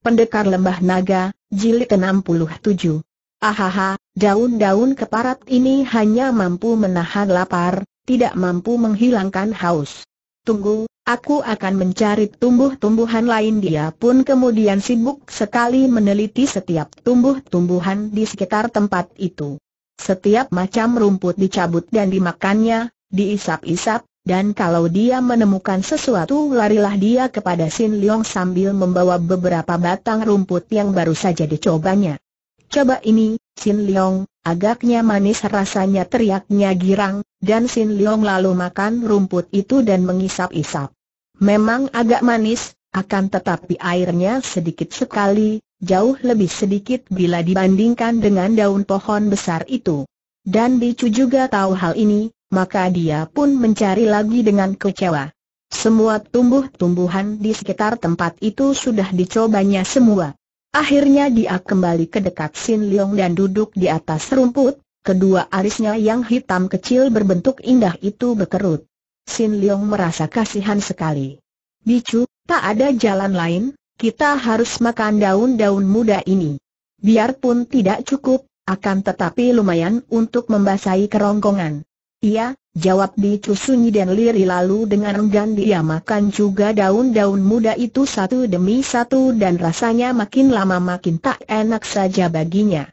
Pendekar Lembah Naga, Jilid 67. Ahaha, daun-daun keparat ini hanya mampu menahan lapar, tidak mampu menghilangkan haus. Tunggu, aku akan mencari tumbuh-tumbuhan lain dia pun kemudian sibuk sekali meneliti setiap tumbuh-tumbuhan di sekitar tempat itu. Setiap macam rumput dicabut dan dimakannya, diisap-isap, dan kalau dia menemukan sesuatu larilah dia kepada Sin Leong sambil membawa beberapa batang rumput yang baru saja dicobanya. Coba ini, Sin Leong, agaknya manis rasanya teriaknya girang, dan Sin Leong lalu makan rumput itu dan mengisap-isap. Memang agak manis, akan tetapi airnya sedikit sekali, jauh lebih sedikit bila dibandingkan dengan daun pohon besar itu. Dan Bicu juga tahu hal ini, maka dia pun mencari lagi dengan kecewa. Semua tumbuh-tumbuhan di sekitar tempat itu sudah dicobanya semua. Akhirnya dia kembali ke dekat Sin Leong dan duduk di atas rumput, kedua arisnya yang hitam kecil berbentuk indah itu berkerut. Sin Leong merasa kasihan sekali. Bicu, tak ada jalan lain, kita harus makan daun-daun muda ini. Biarpun tidak cukup, akan tetapi lumayan untuk membasahi kerongkongan. Iya, jawab Bicu Sunyi dan Liri lalu dengan enggan dia makan juga daun-daun muda itu satu demi satu dan rasanya makin lama makin tak enak saja baginya.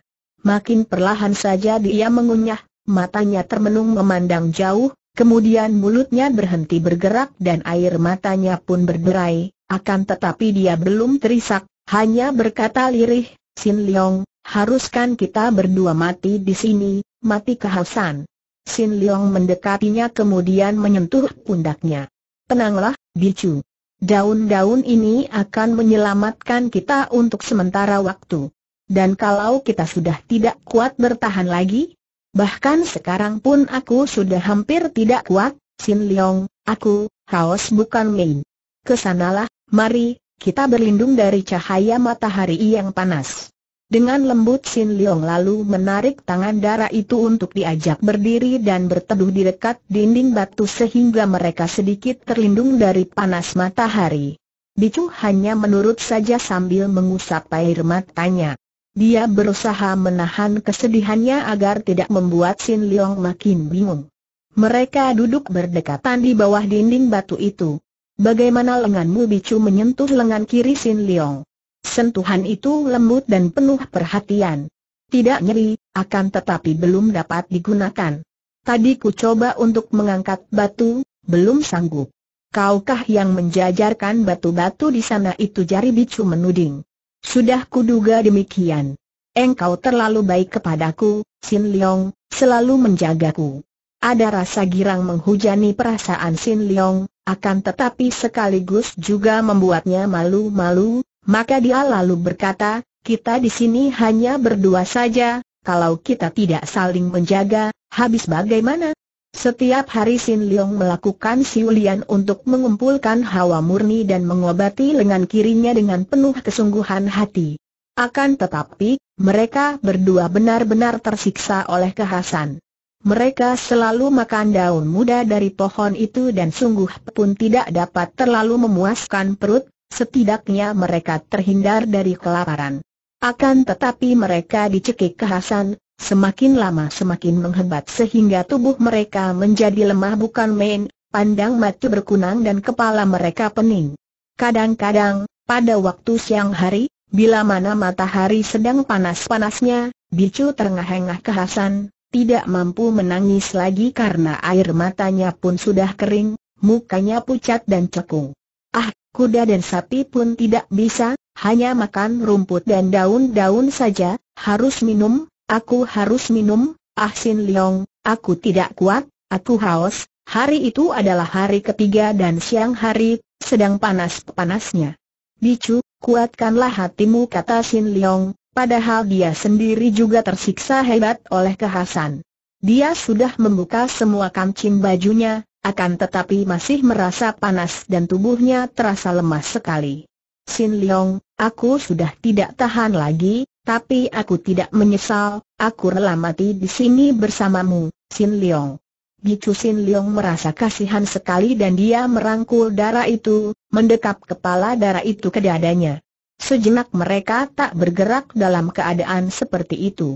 Makin perlahan saja dia mengunyah, matanya termenung memandang jauh, kemudian mulutnya berhenti bergerak dan air matanya pun berderai, akan tetapi dia belum terisak, hanya berkata lirih, Sin Leong, haruskan kita berdua mati di sini, mati kehausan. Sin Liang mendekatinya kemudian menyentuh pundaknya. Tenanglah, Bicu. Daun-daun ini akan menyelamatkan kita untuk sementara waktu. Dan kalau kita sudah tidak kuat bertahan lagi, bahkan sekarang pun aku sudah hampir tidak kuat, Sin Liang, aku, haus bukan main. Kesanalah, mari, kita berlindung dari cahaya matahari yang panas. Dengan lembut Sin Leong lalu menarik tangan darah itu untuk diajak berdiri dan berteduh di dekat dinding batu sehingga mereka sedikit terlindung dari panas matahari. Bicu hanya menurut saja sambil mengusap air matanya. Dia berusaha menahan kesedihannya agar tidak membuat Sin Leong makin bingung. Mereka duduk berdekatan di bawah dinding batu itu. Bagaimana lenganmu Bicu menyentuh lengan kiri Sin Leong? Sentuhan itu lembut dan penuh perhatian. Tidak nyeri, akan tetapi belum dapat digunakan. Tadi ku coba untuk mengangkat batu, belum sanggup. Kaukah yang menjajarkan batu-batu di sana itu jari bicu menuding. Sudah kuduga demikian. Engkau terlalu baik kepadaku, Sin Leong, selalu menjagaku. Ada rasa girang menghujani perasaan Sin Leong, akan tetapi sekaligus juga membuatnya malu-malu, maka dia lalu berkata, kita di sini hanya berdua saja, kalau kita tidak saling menjaga, habis bagaimana? Setiap hari Sin Leong melakukan siulian untuk mengumpulkan hawa murni dan mengobati lengan kirinya dengan penuh kesungguhan hati. Akan tetapi, mereka berdua benar-benar tersiksa oleh kehasan. Mereka selalu makan daun muda dari pohon itu dan sungguh pun tidak dapat terlalu memuaskan perut, setidaknya mereka terhindar dari kelaparan. Akan tetapi mereka dicekik kehasan, semakin lama semakin menghebat sehingga tubuh mereka menjadi lemah bukan main, pandang mata berkunang dan kepala mereka pening. Kadang-kadang, pada waktu siang hari, bila mana matahari sedang panas-panasnya, Bicu terengah-engah kehasan, tidak mampu menangis lagi karena air matanya pun sudah kering, mukanya pucat dan cekung. Ah, kuda dan sapi pun tidak bisa, hanya makan rumput dan daun-daun saja, harus minum, aku harus minum, Ah Sin Leong, aku tidak kuat, aku haus, hari itu adalah hari ketiga dan siang hari, sedang panas-panasnya. Bicu, kuatkanlah hatimu kata Sin Leong, padahal dia sendiri juga tersiksa hebat oleh kehasan. Dia sudah membuka semua kancing bajunya, akan tetapi masih merasa panas dan tubuhnya terasa lemas sekali. Sin Leong, aku sudah tidak tahan lagi, tapi aku tidak menyesal, aku rela mati di sini bersamamu, Sin Leong. Gitu Sin Leong merasa kasihan sekali dan dia merangkul darah itu, mendekap kepala darah itu ke dadanya. Sejenak mereka tak bergerak dalam keadaan seperti itu.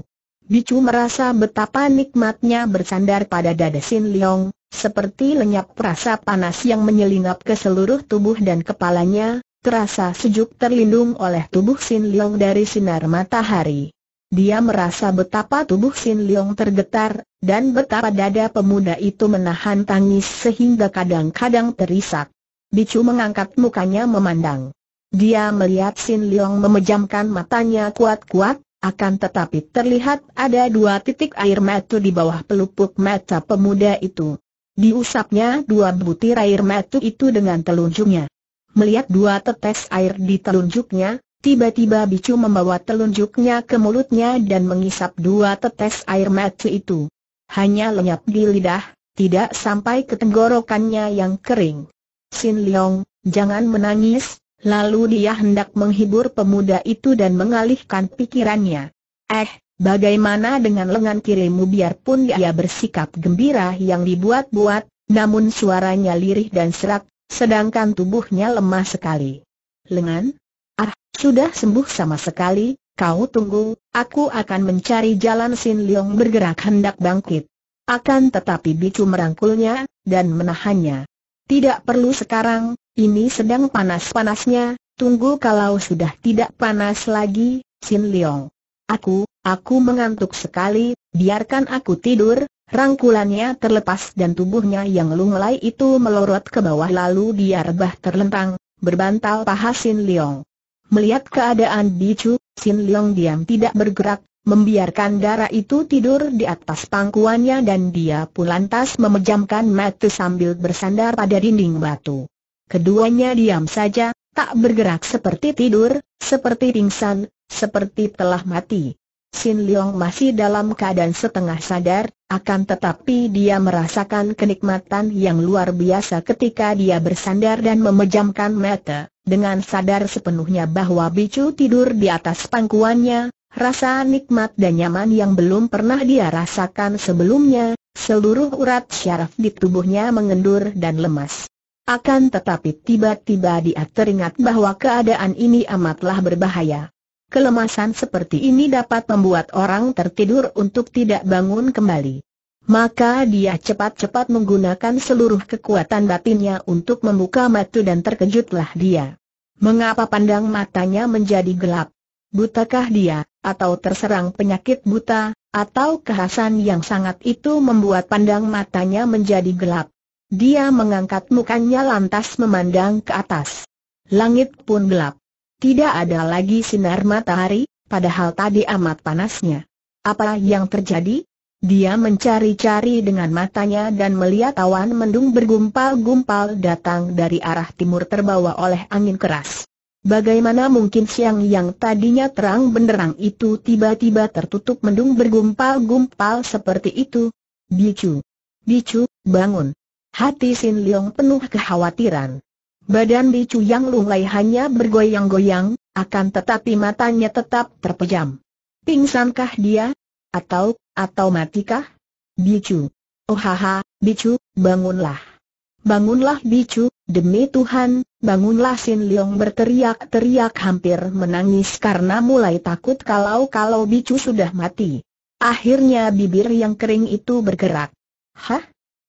Bicu merasa betapa nikmatnya bersandar pada dada Sin Leong, seperti lenyap rasa panas yang menyelinap ke seluruh tubuh dan kepalanya, terasa sejuk terlindung oleh tubuh Sin Leong dari sinar matahari. Dia merasa betapa tubuh Sin Leong tergetar, dan betapa dada pemuda itu menahan tangis sehingga kadang-kadang terisak. Bicu mengangkat mukanya memandang. Dia melihat Sin Leong memejamkan matanya kuat-kuat, akan tetapi terlihat ada dua titik air mata di bawah pelupuk mata pemuda itu. Diusapnya dua butir air mata itu dengan telunjuknya. Melihat dua tetes air di telunjuknya, tiba-tiba Bicu membawa telunjuknya ke mulutnya dan mengisap dua tetes air mata itu. Hanya lenyap di lidah, tidak sampai ke tenggorokannya yang kering. Sin Leong, jangan menangis, Lalu dia hendak menghibur pemuda itu dan mengalihkan pikirannya. Eh, bagaimana dengan lengan kirimu biarpun dia bersikap gembira yang dibuat-buat, namun suaranya lirih dan serak, sedangkan tubuhnya lemah sekali. Lengan? Ah, sudah sembuh sama sekali, kau tunggu, aku akan mencari jalan Sin Leong bergerak hendak bangkit. Akan tetapi Bicu merangkulnya, dan menahannya. Tidak perlu sekarang, ini sedang panas-panasnya, tunggu kalau sudah tidak panas lagi, Sin Leong. Aku, aku mengantuk sekali, biarkan aku tidur, Rangkulannya terlepas dan tubuhnya yang lunglai itu melorot ke bawah lalu dia rebah terlentang, berbantal paha Sin Leong. Melihat keadaan di Bicu, Sin Leong diam tidak bergerak, membiarkan darah itu tidur di atas pangkuannya dan dia pun lantas memejamkan mata sambil bersandar pada dinding batu. Keduanya diam saja, tak bergerak seperti tidur, seperti pingsan, seperti telah mati. Sin Leong masih dalam keadaan setengah sadar, akan tetapi dia merasakan kenikmatan yang luar biasa ketika dia bersandar dan memejamkan mata, dengan sadar sepenuhnya bahwa Bicu tidur di atas pangkuannya, rasa nikmat dan nyaman yang belum pernah dia rasakan sebelumnya, seluruh urat syaraf di tubuhnya mengendur dan lemas. Akan tetapi tiba-tiba dia teringat bahwa keadaan ini amatlah berbahaya. Kelemasan seperti ini dapat membuat orang tertidur untuk tidak bangun kembali. Maka dia cepat-cepat menggunakan seluruh kekuatan batinnya untuk membuka mata dan terkejutlah dia. Mengapa pandang matanya menjadi gelap? Butakah dia, atau terserang penyakit buta, atau kehasan yang sangat itu membuat pandang matanya menjadi gelap? Dia mengangkat mukanya lantas memandang ke atas. Langit pun gelap. Tidak ada lagi sinar matahari, padahal tadi amat panasnya. Apa yang terjadi? Dia mencari-cari dengan matanya dan melihat awan mendung bergumpal-gumpal datang dari arah timur terbawa oleh angin keras. Bagaimana mungkin siang yang tadinya terang benderang itu tiba-tiba tertutup mendung bergumpal-gumpal seperti itu? Bicu! Bicu, bangun! Hati Sin Leong penuh kekhawatiran. Badan Di Chu Yang Lunglai hanya bergoyang-goyang, akan tetapi matanya tetap terpejam. Pingsankah dia? Atau, atau matikah? Bicu. Oh haha, Bicu, bangunlah. Bangunlah Bicu, demi Tuhan, bangunlah Sin Leong berteriak-teriak hampir menangis karena mulai takut kalau-kalau Bicu sudah mati. Akhirnya bibir yang kering itu bergerak. Hah?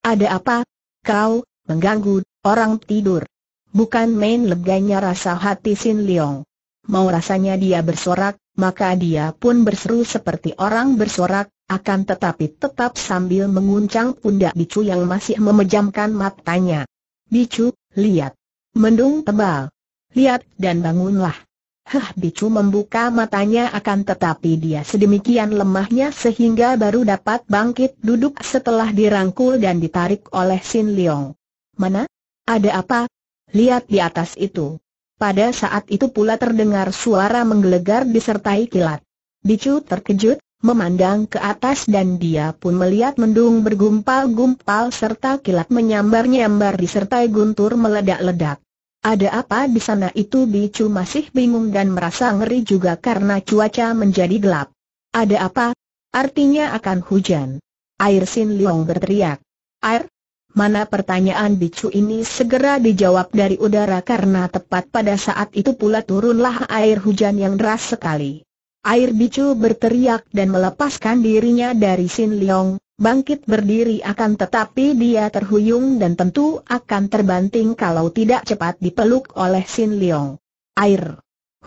Ada apa? kau, mengganggu, orang tidur. Bukan main leganya rasa hati Sin Leong. Mau rasanya dia bersorak, maka dia pun berseru seperti orang bersorak, akan tetapi tetap sambil menguncang pundak Bicu yang masih memejamkan matanya. Bicu, lihat. Mendung tebal. Lihat dan bangunlah. Hah Bicu membuka matanya akan tetapi dia sedemikian lemahnya sehingga baru dapat bangkit duduk setelah dirangkul dan ditarik oleh Sin Leong. Mana? Ada apa? Lihat di atas itu. Pada saat itu pula terdengar suara menggelegar disertai kilat. Bicu terkejut, memandang ke atas dan dia pun melihat mendung bergumpal-gumpal serta kilat menyambar-nyambar disertai guntur meledak-ledak. Ada apa di sana itu Bicu masih bingung dan merasa ngeri juga karena cuaca menjadi gelap. Ada apa? Artinya akan hujan. Air Sin Leong berteriak. Air? Mana pertanyaan bicu ini segera dijawab dari udara karena tepat pada saat itu pula turunlah air hujan yang deras sekali. Air bicu berteriak dan melepaskan dirinya dari Sin Leong, bangkit berdiri akan tetapi dia terhuyung dan tentu akan terbanting kalau tidak cepat dipeluk oleh Sin Leong. Air.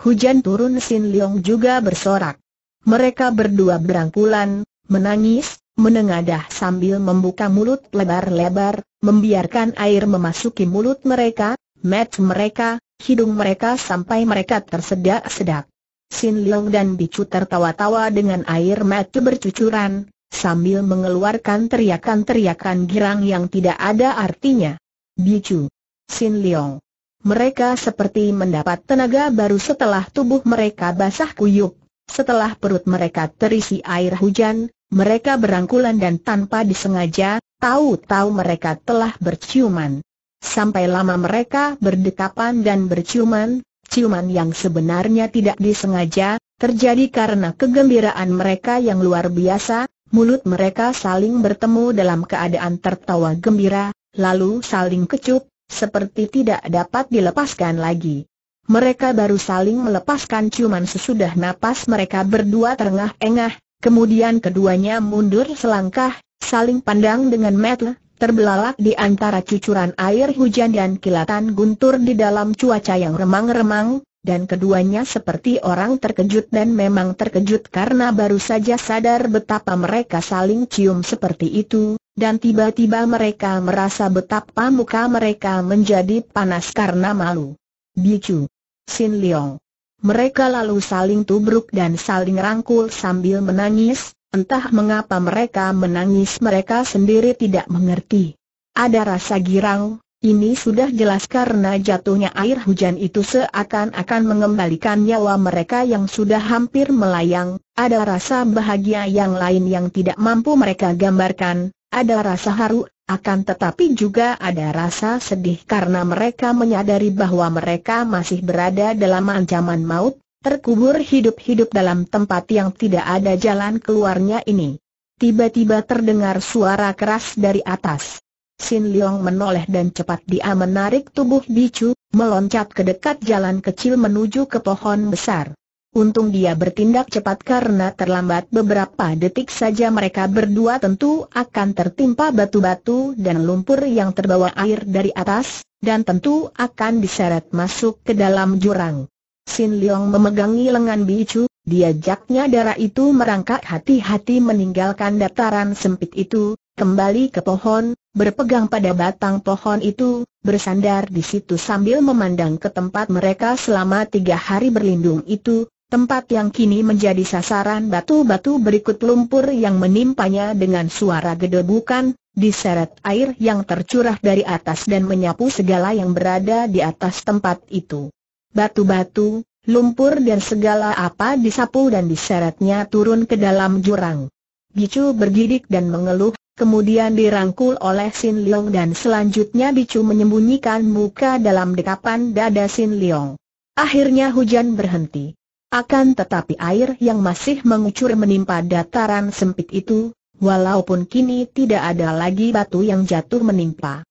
Hujan turun Sin Leong juga bersorak. Mereka berdua berangkulan, menangis, menengadah sambil membuka mulut lebar-lebar, membiarkan air memasuki mulut mereka, mat mereka, hidung mereka sampai mereka tersedak-sedak. Sin Leong dan Bicu tertawa-tawa dengan air mat bercucuran, sambil mengeluarkan teriakan-teriakan girang yang tidak ada artinya. Bicu, Sin Leong. Mereka seperti mendapat tenaga baru setelah tubuh mereka basah kuyup, setelah perut mereka terisi air hujan, mereka berangkulan dan tanpa disengaja, tahu-tahu mereka telah berciuman. Sampai lama mereka berdekapan dan berciuman, ciuman yang sebenarnya tidak disengaja, terjadi karena kegembiraan mereka yang luar biasa, mulut mereka saling bertemu dalam keadaan tertawa gembira, lalu saling kecup, seperti tidak dapat dilepaskan lagi. Mereka baru saling melepaskan ciuman sesudah napas mereka berdua terengah-engah, kemudian keduanya mundur selangkah, saling pandang dengan metel, terbelalak di antara cucuran air hujan dan kilatan guntur di dalam cuaca yang remang-remang, dan keduanya seperti orang terkejut dan memang terkejut karena baru saja sadar betapa mereka saling cium seperti itu, dan tiba-tiba mereka merasa betapa muka mereka menjadi panas karena malu. Bicu. Sin Leong. Mereka lalu saling tubruk dan saling rangkul sambil menangis, entah mengapa mereka menangis mereka sendiri tidak mengerti. Ada rasa girang, ini sudah jelas karena jatuhnya air hujan itu seakan-akan mengembalikan nyawa mereka yang sudah hampir melayang, ada rasa bahagia yang lain yang tidak mampu mereka gambarkan, ada rasa haru, akan tetapi juga ada rasa sedih karena mereka menyadari bahwa mereka masih berada dalam ancaman maut, terkubur hidup-hidup dalam tempat yang tidak ada jalan keluarnya ini. Tiba-tiba terdengar suara keras dari atas. Sin Leong menoleh dan cepat dia menarik tubuh Bicu, meloncat ke dekat jalan kecil menuju ke pohon besar. Untung dia bertindak cepat karena terlambat beberapa detik saja mereka berdua tentu akan tertimpa batu-batu dan lumpur yang terbawa air dari atas, dan tentu akan diseret masuk ke dalam jurang. Sin Leong memegangi lengan Bicu, Diajaknya darah itu merangkak hati-hati meninggalkan dataran sempit itu, kembali ke pohon, berpegang pada batang pohon itu, bersandar di situ sambil memandang ke tempat mereka selama tiga hari berlindung itu, tempat yang kini menjadi sasaran batu-batu berikut lumpur yang menimpanya dengan suara gedebukan, diseret air yang tercurah dari atas dan menyapu segala yang berada di atas tempat itu. Batu-batu, lumpur dan segala apa disapu dan diseretnya turun ke dalam jurang. Bicu bergidik dan mengeluh, kemudian dirangkul oleh Sin Leong dan selanjutnya Bicu menyembunyikan muka dalam dekapan dada Sin Leong. Akhirnya hujan berhenti. Akan tetapi air yang masih mengucur menimpa dataran sempit itu, walaupun kini tidak ada lagi batu yang jatuh menimpa.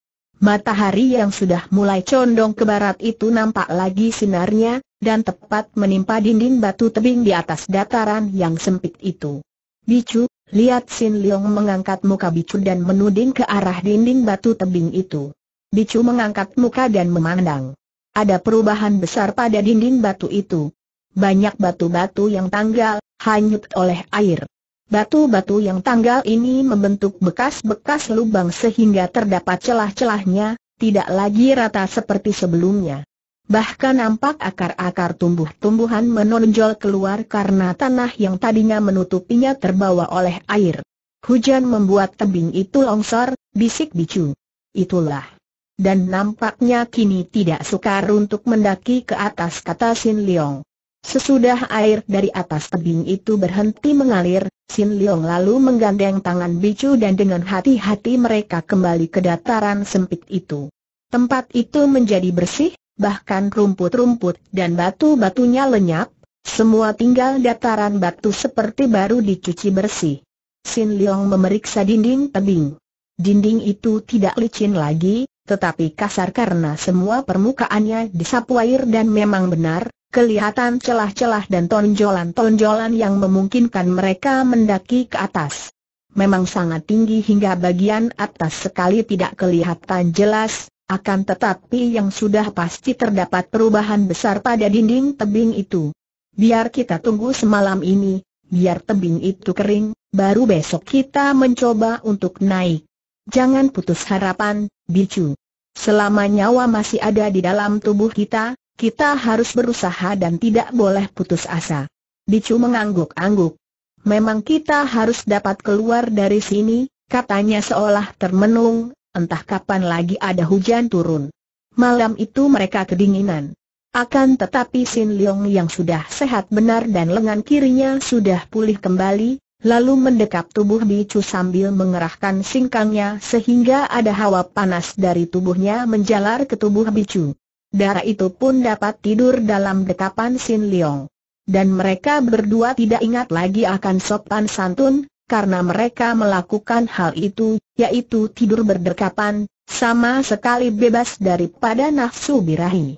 Matahari yang sudah mulai condong ke barat itu nampak lagi sinarnya, dan tepat menimpa dinding batu tebing di atas dataran yang sempit itu. Bicu, lihat Sin Leong mengangkat muka Bicu dan menuding ke arah dinding batu tebing itu. Bicu mengangkat muka dan memandang. Ada perubahan besar pada dinding batu itu. Banyak batu-batu yang tanggal, hanyut oleh air. Batu-batu yang tanggal ini membentuk bekas-bekas lubang sehingga terdapat celah-celahnya, tidak lagi rata seperti sebelumnya. Bahkan nampak akar-akar tumbuh-tumbuhan menonjol keluar karena tanah yang tadinya menutupinya terbawa oleh air. Hujan membuat tebing itu longsor, bisik bicu. Itulah. Dan nampaknya kini tidak sukar untuk mendaki ke atas kata Sin Leong. Sesudah air dari atas tebing itu berhenti mengalir, Sin Liang lalu menggandeng tangan Bicu dan dengan hati-hati mereka kembali ke dataran sempit itu. Tempat itu menjadi bersih, bahkan rumput-rumput dan batu-batunya lenyap, semua tinggal dataran batu seperti baru dicuci bersih. Sin Liang memeriksa dinding tebing. Dinding itu tidak licin lagi, tetapi kasar karena semua permukaannya disapu air dan memang benar, kelihatan celah-celah dan tonjolan-tonjolan yang memungkinkan mereka mendaki ke atas. Memang sangat tinggi hingga bagian atas sekali tidak kelihatan jelas, akan tetapi yang sudah pasti terdapat perubahan besar pada dinding tebing itu. Biar kita tunggu semalam ini, biar tebing itu kering, baru besok kita mencoba untuk naik. Jangan putus harapan, Bicu. Selama nyawa masih ada di dalam tubuh kita, kita harus berusaha dan tidak boleh putus asa. Bicu mengangguk-angguk. Memang kita harus dapat keluar dari sini, katanya seolah termenung, entah kapan lagi ada hujan turun. Malam itu mereka kedinginan. Akan tetapi Sin Leong yang sudah sehat benar dan lengan kirinya sudah pulih kembali, lalu mendekap tubuh Bicu sambil mengerahkan singkangnya sehingga ada hawa panas dari tubuhnya menjalar ke tubuh Bicu darah itu pun dapat tidur dalam dekapan Sin Leong. Dan mereka berdua tidak ingat lagi akan sopan santun, karena mereka melakukan hal itu, yaitu tidur berdekapan, sama sekali bebas daripada nafsu birahi.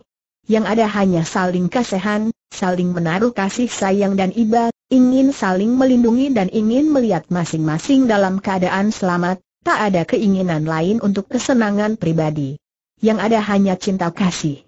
Yang ada hanya saling kasihan, saling menaruh kasih sayang dan iba, ingin saling melindungi dan ingin melihat masing-masing dalam keadaan selamat, tak ada keinginan lain untuk kesenangan pribadi. Yang ada hanya cinta kasih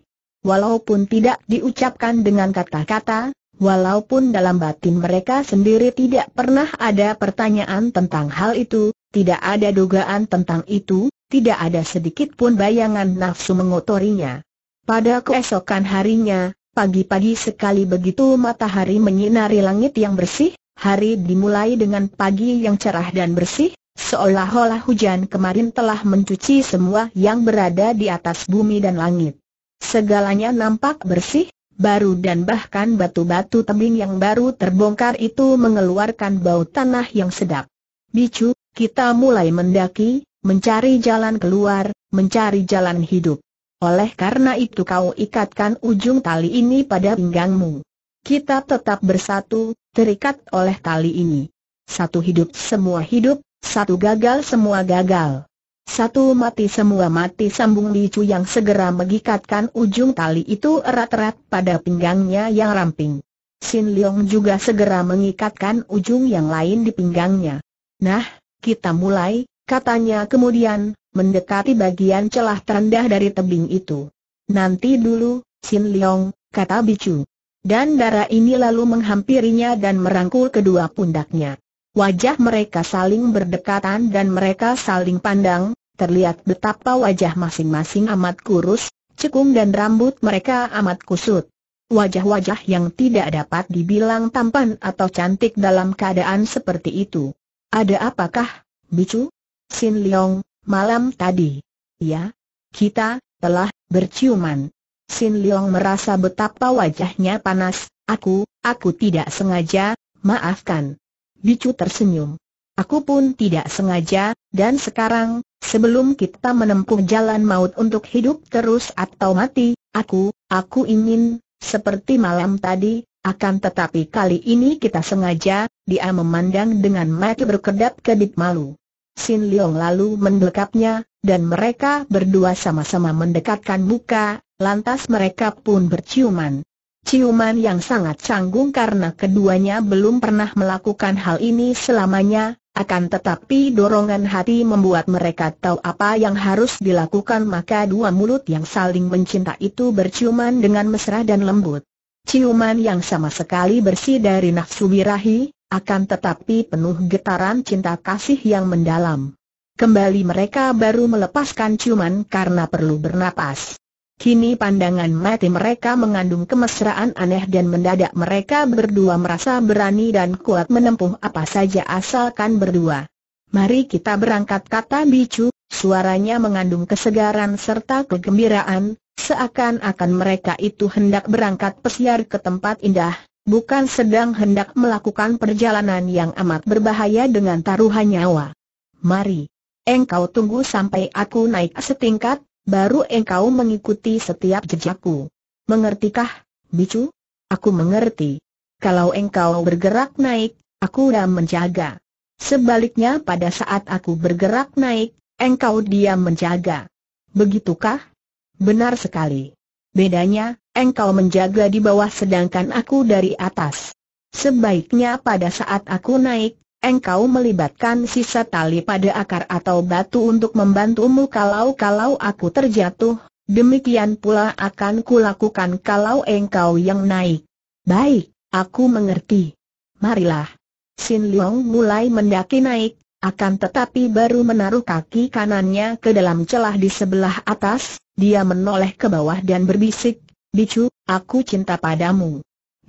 walaupun tidak diucapkan dengan kata-kata, walaupun dalam batin mereka sendiri tidak pernah ada pertanyaan tentang hal itu, tidak ada dugaan tentang itu, tidak ada sedikit pun bayangan nafsu mengotorinya. Pada keesokan harinya, Pagi-pagi sekali begitu matahari menyinari langit yang bersih, hari dimulai dengan pagi yang cerah dan bersih, seolah-olah hujan kemarin telah mencuci semua yang berada di atas bumi dan langit. Segalanya nampak bersih, baru dan bahkan batu-batu tebing yang baru terbongkar itu mengeluarkan bau tanah yang sedap. Bicu, kita mulai mendaki, mencari jalan keluar, mencari jalan hidup. Oleh karena itu kau ikatkan ujung tali ini pada pinggangmu. Kita tetap bersatu, terikat oleh tali ini. Satu hidup semua hidup, satu gagal semua gagal. Satu mati semua mati sambung Li Chu yang segera mengikatkan ujung tali itu erat-erat pada pinggangnya yang ramping. Sin Liang juga segera mengikatkan ujung yang lain di pinggangnya. Nah, kita mulai, katanya kemudian, mendekati bagian celah terendah dari tebing itu. Nanti dulu, Sin Liang, kata Bicu. Dan darah ini lalu menghampirinya dan merangkul kedua pundaknya. Wajah mereka saling berdekatan dan mereka saling pandang, terlihat betapa wajah masing-masing amat kurus, cekung dan rambut mereka amat kusut. Wajah-wajah yang tidak dapat dibilang tampan atau cantik dalam keadaan seperti itu. Ada apakah, Bicu? Sin Leong, malam tadi. Ya, kita telah berciuman. Sin Leong merasa betapa wajahnya panas. Aku, aku tidak sengaja, maafkan. Bicu tersenyum. Aku pun tidak sengaja, dan sekarang, Sebelum kita menempuh jalan maut untuk hidup terus atau mati, aku, aku ingin, seperti malam tadi, akan tetapi kali ini kita sengaja, dia memandang dengan mata berkedap kedip malu. Sin Leong lalu mendekapnya, dan mereka berdua sama-sama mendekatkan muka, lantas mereka pun berciuman. Ciuman yang sangat canggung karena keduanya belum pernah melakukan hal ini selamanya, akan tetapi dorongan hati membuat mereka tahu apa yang harus dilakukan maka dua mulut yang saling mencinta itu berciuman dengan mesra dan lembut. Ciuman yang sama sekali bersih dari nafsu birahi, akan tetapi penuh getaran cinta kasih yang mendalam. Kembali mereka baru melepaskan ciuman karena perlu bernapas. Kini pandangan mati mereka mengandung kemesraan aneh dan mendadak mereka berdua merasa berani dan kuat menempuh apa saja asalkan berdua. Mari kita berangkat kata Bicu, suaranya mengandung kesegaran serta kegembiraan, seakan-akan mereka itu hendak berangkat pesiar ke tempat indah, bukan sedang hendak melakukan perjalanan yang amat berbahaya dengan taruhan nyawa. Mari, engkau tunggu sampai aku naik setingkat, baru engkau mengikuti setiap jejakku. Mengertikah, Bicu? Aku mengerti. Kalau engkau bergerak naik, aku dah menjaga. Sebaliknya pada saat aku bergerak naik, engkau diam menjaga. Begitukah? Benar sekali. Bedanya, engkau menjaga di bawah sedangkan aku dari atas. Sebaiknya pada saat aku naik, engkau melibatkan sisa tali pada akar atau batu untuk membantumu kalau-kalau aku terjatuh, demikian pula akan kulakukan kalau engkau yang naik. Baik, aku mengerti. Marilah. Sin Leong mulai mendaki naik, akan tetapi baru menaruh kaki kanannya ke dalam celah di sebelah atas, dia menoleh ke bawah dan berbisik, Bicu, aku cinta padamu.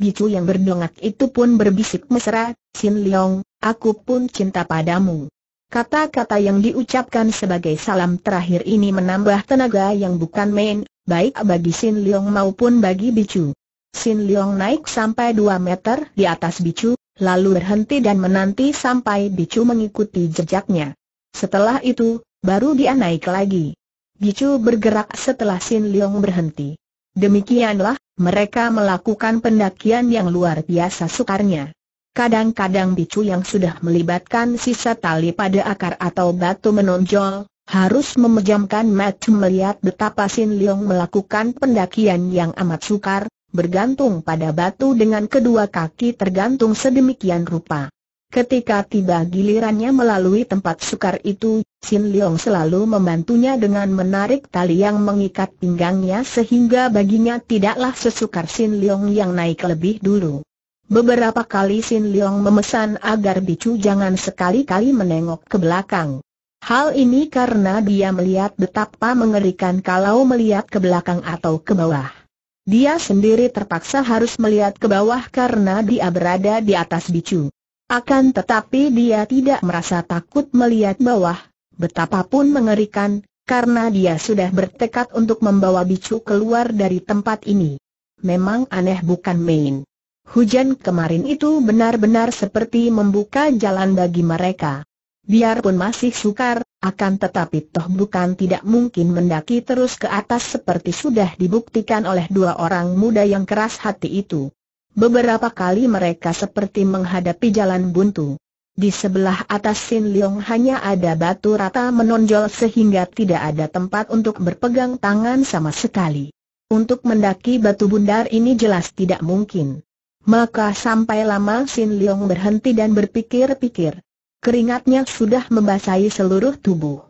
Bicu yang berdongak itu pun berbisik mesra, Sin Leong, aku pun cinta padamu. Kata-kata yang diucapkan sebagai salam terakhir ini menambah tenaga yang bukan main, baik bagi Sin Leong maupun bagi Bicu. Sin Leong naik sampai 2 meter di atas Bicu, lalu berhenti dan menanti sampai Bicu mengikuti jejaknya. Setelah itu, baru dia naik lagi. Bicu bergerak setelah Sin Leong berhenti. Demikianlah, mereka melakukan pendakian yang luar biasa sukarnya. Kadang-kadang bicu yang sudah melibatkan sisa tali pada akar atau batu menonjol, harus memejamkan mata melihat betapa Sin Leong melakukan pendakian yang amat sukar, bergantung pada batu dengan kedua kaki tergantung sedemikian rupa. Ketika tiba gilirannya melalui tempat sukar itu, Sin Leong selalu membantunya dengan menarik tali yang mengikat pinggangnya sehingga baginya tidaklah sesukar Sin Leong yang naik lebih dulu. Beberapa kali Sin Leong memesan agar Bicu jangan sekali-kali menengok ke belakang. Hal ini karena dia melihat betapa mengerikan kalau melihat ke belakang atau ke bawah. Dia sendiri terpaksa harus melihat ke bawah karena dia berada di atas Bicu. Akan tetapi dia tidak merasa takut melihat bawah, betapapun mengerikan, karena dia sudah bertekad untuk membawa Bicu keluar dari tempat ini. Memang aneh bukan main. Hujan kemarin itu benar-benar seperti membuka jalan bagi mereka. Biarpun masih sukar, akan tetapi toh bukan tidak mungkin mendaki terus ke atas seperti sudah dibuktikan oleh dua orang muda yang keras hati itu. Beberapa kali mereka seperti menghadapi jalan buntu. Di sebelah atas Sin Leong hanya ada batu rata menonjol sehingga tidak ada tempat untuk berpegang tangan sama sekali. Untuk mendaki batu bundar ini jelas tidak mungkin. Maka sampai lama Sin Leong berhenti dan berpikir-pikir. Keringatnya sudah membasahi seluruh tubuh.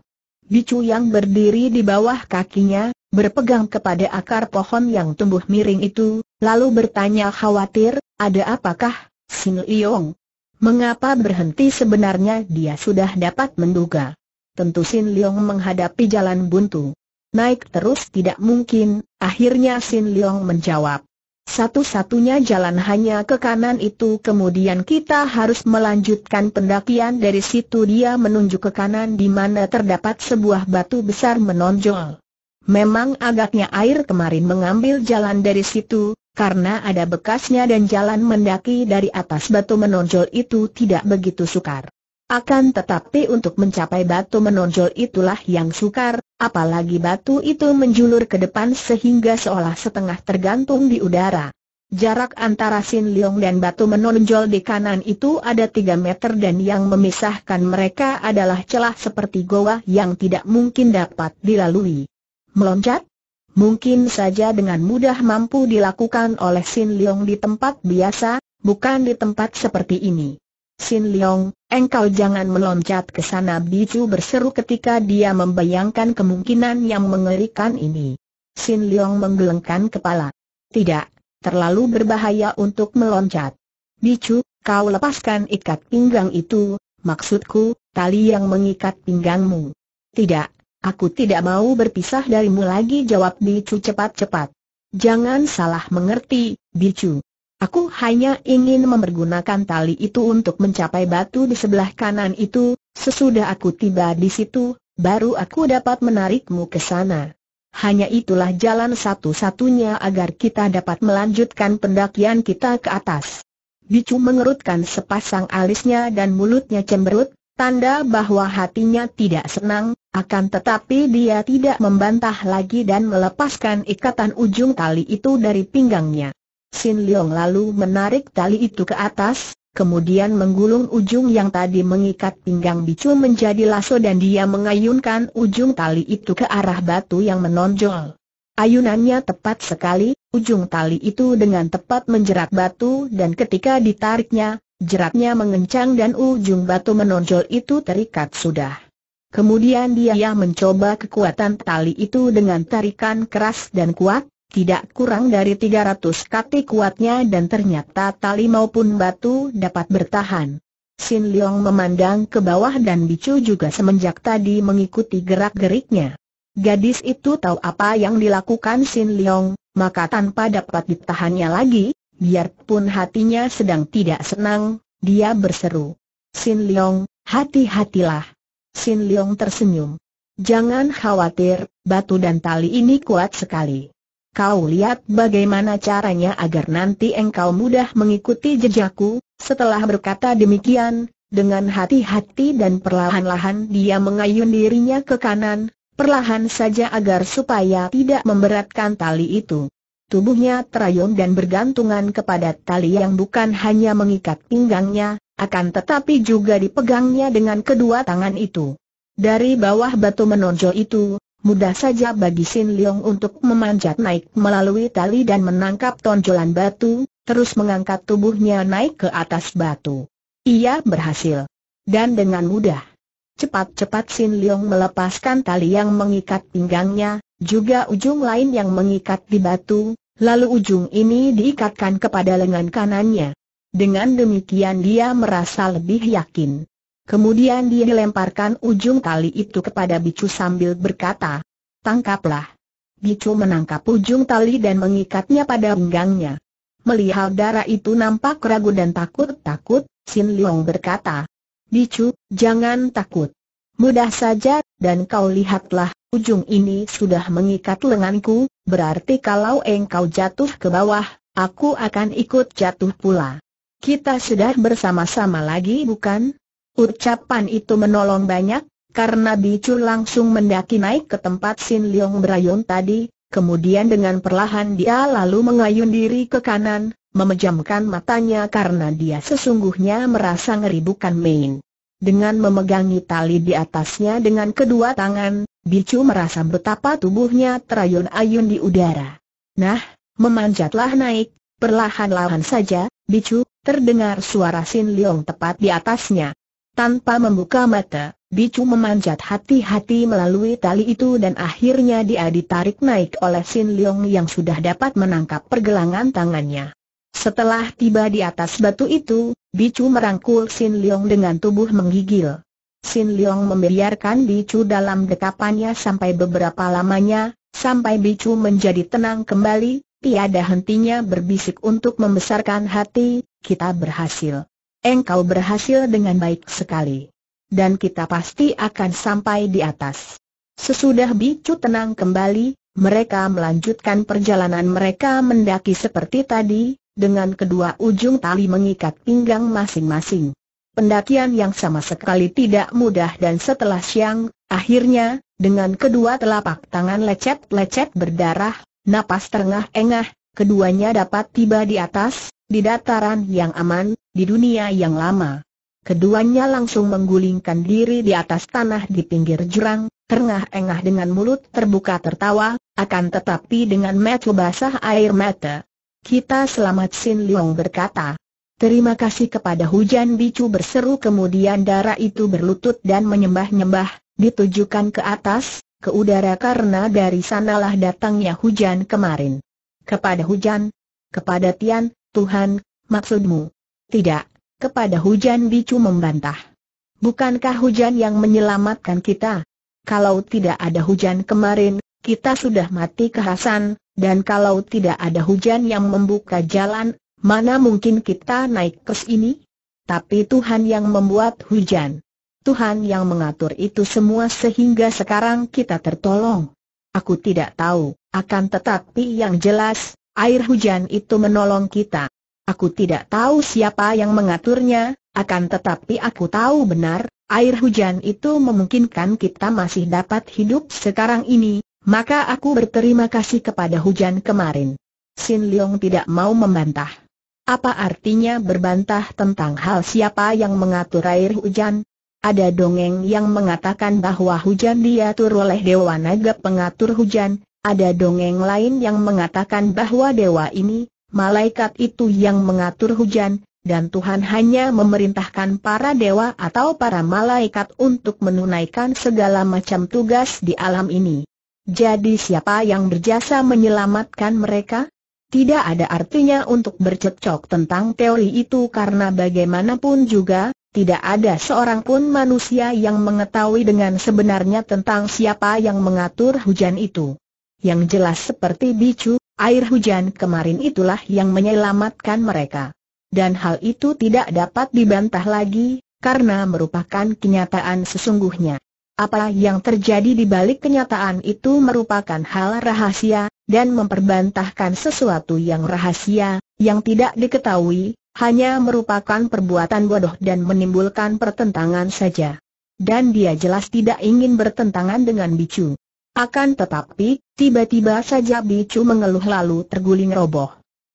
Bicu yang berdiri di bawah kakinya, berpegang kepada akar pohon yang tumbuh miring itu, lalu bertanya khawatir, ada apakah, Sin Leong? Mengapa berhenti sebenarnya dia sudah dapat menduga. Tentu Sin Leong menghadapi jalan buntu. Naik terus tidak mungkin, akhirnya Sin Leong menjawab. Satu-satunya jalan hanya ke kanan itu kemudian kita harus melanjutkan pendakian dari situ dia menunjuk ke kanan di mana terdapat sebuah batu besar menonjol. Memang agaknya air kemarin mengambil jalan dari situ, karena ada bekasnya dan jalan mendaki dari atas batu menonjol itu tidak begitu sukar. Akan tetapi untuk mencapai batu menonjol itulah yang sukar, apalagi batu itu menjulur ke depan sehingga seolah setengah tergantung di udara. Jarak antara Sin Leong dan batu menonjol di kanan itu ada 3 meter dan yang memisahkan mereka adalah celah seperti goa yang tidak mungkin dapat dilalui. Meloncat? Mungkin saja dengan mudah mampu dilakukan oleh Sin Leong di tempat biasa, bukan di tempat seperti ini. Sin Leong, engkau jangan meloncat ke sana Bicu berseru ketika dia membayangkan kemungkinan yang mengerikan ini. Sin Leong menggelengkan kepala. Tidak, terlalu berbahaya untuk meloncat. Bicu, kau lepaskan ikat pinggang itu, maksudku, tali yang mengikat pinggangmu. Tidak, aku tidak mau berpisah darimu lagi jawab Bicu cepat-cepat. Jangan salah mengerti, Bicu. Aku hanya ingin mempergunakan tali itu untuk mencapai batu di sebelah kanan itu, sesudah aku tiba di situ, baru aku dapat menarikmu ke sana. Hanya itulah jalan satu-satunya agar kita dapat melanjutkan pendakian kita ke atas. Bicu mengerutkan sepasang alisnya dan mulutnya cemberut, tanda bahwa hatinya tidak senang, akan tetapi dia tidak membantah lagi dan melepaskan ikatan ujung tali itu dari pinggangnya. Sin Leong lalu menarik tali itu ke atas, kemudian menggulung ujung yang tadi mengikat pinggang bicu menjadi lasso dan dia mengayunkan ujung tali itu ke arah batu yang menonjol. Ayunannya tepat sekali, ujung tali itu dengan tepat menjerat batu dan ketika ditariknya, jeratnya mengencang dan ujung batu menonjol itu terikat sudah. Kemudian dia mencoba kekuatan tali itu dengan tarikan keras dan kuat, tidak kurang dari 300 kati kuatnya dan ternyata tali maupun batu dapat bertahan. Sin Leong memandang ke bawah dan Bicu juga semenjak tadi mengikuti gerak-geriknya. Gadis itu tahu apa yang dilakukan Sin Leong, maka tanpa dapat ditahannya lagi, biarpun hatinya sedang tidak senang, dia berseru. Sin Leong, hati-hatilah. Sin Leong tersenyum. Jangan khawatir, batu dan tali ini kuat sekali. Kau lihat bagaimana caranya agar nanti engkau mudah mengikuti jejakku, setelah berkata demikian, dengan hati-hati dan perlahan-lahan dia mengayun dirinya ke kanan, perlahan saja agar supaya tidak memberatkan tali itu. Tubuhnya terayun dan bergantungan kepada tali yang bukan hanya mengikat pinggangnya, akan tetapi juga dipegangnya dengan kedua tangan itu. Dari bawah batu menonjol itu, Mudah saja bagi Sin Leong untuk memanjat naik melalui tali dan menangkap tonjolan batu, terus mengangkat tubuhnya naik ke atas batu. Ia berhasil. Dan dengan mudah. Cepat-cepat Sin Leong melepaskan tali yang mengikat pinggangnya, juga ujung lain yang mengikat di batu, lalu ujung ini diikatkan kepada lengan kanannya. Dengan demikian dia merasa lebih yakin Kemudian dia dilemparkan ujung tali itu kepada Bicu sambil berkata, tangkaplah. Bicu menangkap ujung tali dan mengikatnya pada pinggangnya. Melihat darah itu nampak ragu dan takut-takut, Sin Leong berkata, Bicu, jangan takut. Mudah saja, dan kau lihatlah, ujung ini sudah mengikat lenganku, berarti kalau engkau jatuh ke bawah, aku akan ikut jatuh pula. Kita sudah bersama-sama lagi bukan? Ucapan itu menolong banyak, karena Bicu langsung mendaki naik ke tempat Sin Leong berayun tadi, kemudian dengan perlahan dia lalu mengayun diri ke kanan, memejamkan matanya karena dia sesungguhnya merasa ngeri bukan main. Dengan memegangi tali di atasnya dengan kedua tangan, Bicu merasa betapa tubuhnya terayun-ayun di udara. Nah, memanjatlah naik, perlahan-lahan saja, Bicu, terdengar suara Sin Leong tepat di atasnya. Tanpa membuka mata, Bicu memanjat hati-hati melalui tali itu dan akhirnya dia ditarik naik oleh Sin Leong yang sudah dapat menangkap pergelangan tangannya. Setelah tiba di atas batu itu, Bicu merangkul Sin Leong dengan tubuh menggigil. Sin Leong membiarkan Bicu dalam dekapannya sampai beberapa lamanya, sampai Bicu menjadi tenang kembali, tiada hentinya berbisik untuk membesarkan hati, kita berhasil. Engkau berhasil dengan baik sekali. Dan kita pasti akan sampai di atas. Sesudah Bicu tenang kembali, mereka melanjutkan perjalanan mereka mendaki seperti tadi, dengan kedua ujung tali mengikat pinggang masing-masing. Pendakian yang sama sekali tidak mudah dan setelah siang, akhirnya, dengan kedua telapak tangan lecet-lecet berdarah, napas terengah-engah, keduanya dapat tiba di atas, di dataran yang aman, di dunia yang lama. Keduanya langsung menggulingkan diri di atas tanah di pinggir jurang, terengah-engah dengan mulut terbuka tertawa, akan tetapi dengan mata basah air mata. Kita selamat Sin Leong berkata. Terima kasih kepada hujan bicu berseru kemudian darah itu berlutut dan menyembah-nyembah, ditujukan ke atas, ke udara karena dari sanalah datangnya hujan kemarin. Kepada hujan, kepada Tian, Tuhan, maksudmu? Tidak, kepada hujan bicu membantah. Bukankah hujan yang menyelamatkan kita? Kalau tidak ada hujan kemarin, kita sudah mati kehasan, dan kalau tidak ada hujan yang membuka jalan, mana mungkin kita naik ke sini? Tapi Tuhan yang membuat hujan. Tuhan yang mengatur itu semua sehingga sekarang kita tertolong. Aku tidak tahu, akan tetapi yang jelas, air hujan itu menolong kita. Aku tidak tahu siapa yang mengaturnya, akan tetapi aku tahu benar, air hujan itu memungkinkan kita masih dapat hidup sekarang ini, maka aku berterima kasih kepada hujan kemarin. Sin Leong tidak mau membantah. Apa artinya berbantah tentang hal siapa yang mengatur air hujan? Ada dongeng yang mengatakan bahwa hujan diatur oleh Dewa Naga pengatur hujan, ada dongeng lain yang mengatakan bahwa dewa ini, malaikat itu yang mengatur hujan, dan Tuhan hanya memerintahkan para dewa atau para malaikat untuk menunaikan segala macam tugas di alam ini. Jadi siapa yang berjasa menyelamatkan mereka? Tidak ada artinya untuk bercecok tentang teori itu karena bagaimanapun juga, tidak ada seorang pun manusia yang mengetahui dengan sebenarnya tentang siapa yang mengatur hujan itu yang jelas seperti bicu, air hujan kemarin itulah yang menyelamatkan mereka. Dan hal itu tidak dapat dibantah lagi, karena merupakan kenyataan sesungguhnya. Apa yang terjadi di balik kenyataan itu merupakan hal rahasia, dan memperbantahkan sesuatu yang rahasia, yang tidak diketahui, hanya merupakan perbuatan bodoh dan menimbulkan pertentangan saja. Dan dia jelas tidak ingin bertentangan dengan bicu. Akan tetapi, tiba-tiba saja Bicu mengeluh lalu terguling roboh.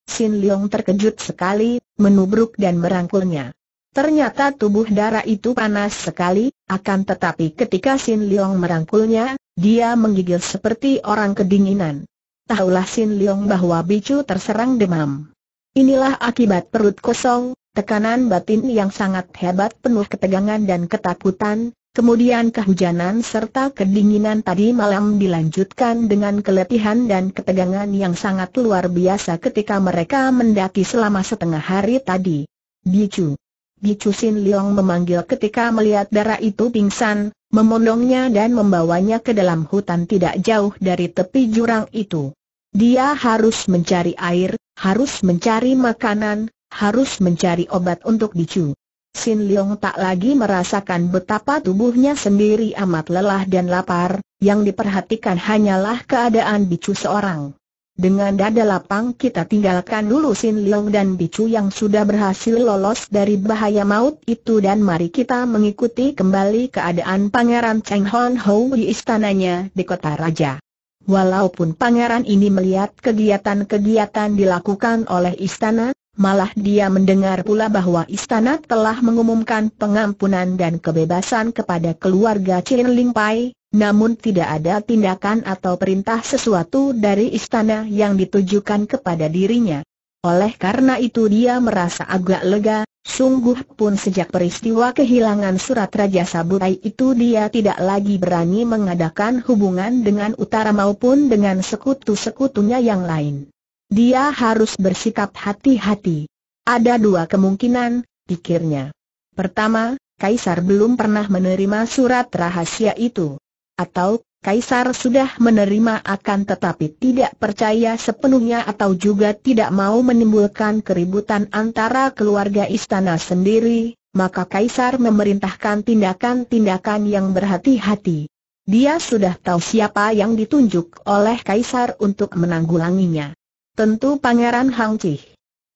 Sin Leong terkejut sekali, menubruk dan merangkulnya. Ternyata tubuh darah itu panas sekali, akan tetapi ketika Sin Leong merangkulnya, dia menggigil seperti orang kedinginan. Tahulah Sin Leong bahwa Bicu terserang demam. Inilah akibat perut kosong, tekanan batin yang sangat hebat penuh ketegangan dan ketakutan, Kemudian kehujanan serta kedinginan tadi malam dilanjutkan dengan keletihan dan ketegangan yang sangat luar biasa ketika mereka mendaki selama setengah hari tadi. Bicu. Bicu Sin Leong memanggil ketika melihat darah itu pingsan, memondongnya dan membawanya ke dalam hutan tidak jauh dari tepi jurang itu. Dia harus mencari air, harus mencari makanan, harus mencari obat untuk Bicu. Sin Leong tak lagi merasakan betapa tubuhnya sendiri amat lelah dan lapar, yang diperhatikan hanyalah keadaan bicu seorang. Dengan dada lapang kita tinggalkan dulu Sin Leong dan bicu yang sudah berhasil lolos dari bahaya maut itu dan mari kita mengikuti kembali keadaan Pangeran Cheng Hon Ho di istananya di kota raja. Walaupun pangeran ini melihat kegiatan-kegiatan dilakukan oleh istana, malah dia mendengar pula bahwa istana telah mengumumkan pengampunan dan kebebasan kepada keluarga Chin Ling Pai, namun tidak ada tindakan atau perintah sesuatu dari istana yang ditujukan kepada dirinya. Oleh karena itu dia merasa agak lega, sungguh pun sejak peristiwa kehilangan surat Raja Sabutai itu dia tidak lagi berani mengadakan hubungan dengan utara maupun dengan sekutu-sekutunya yang lain. Dia harus bersikap hati-hati. Ada dua kemungkinan, pikirnya. Pertama, Kaisar belum pernah menerima surat rahasia itu. Atau, Kaisar sudah menerima akan tetapi tidak percaya sepenuhnya atau juga tidak mau menimbulkan keributan antara keluarga istana sendiri, maka Kaisar memerintahkan tindakan-tindakan yang berhati-hati. Dia sudah tahu siapa yang ditunjuk oleh Kaisar untuk menanggulanginya. Tentu Pangeran Hang Chi.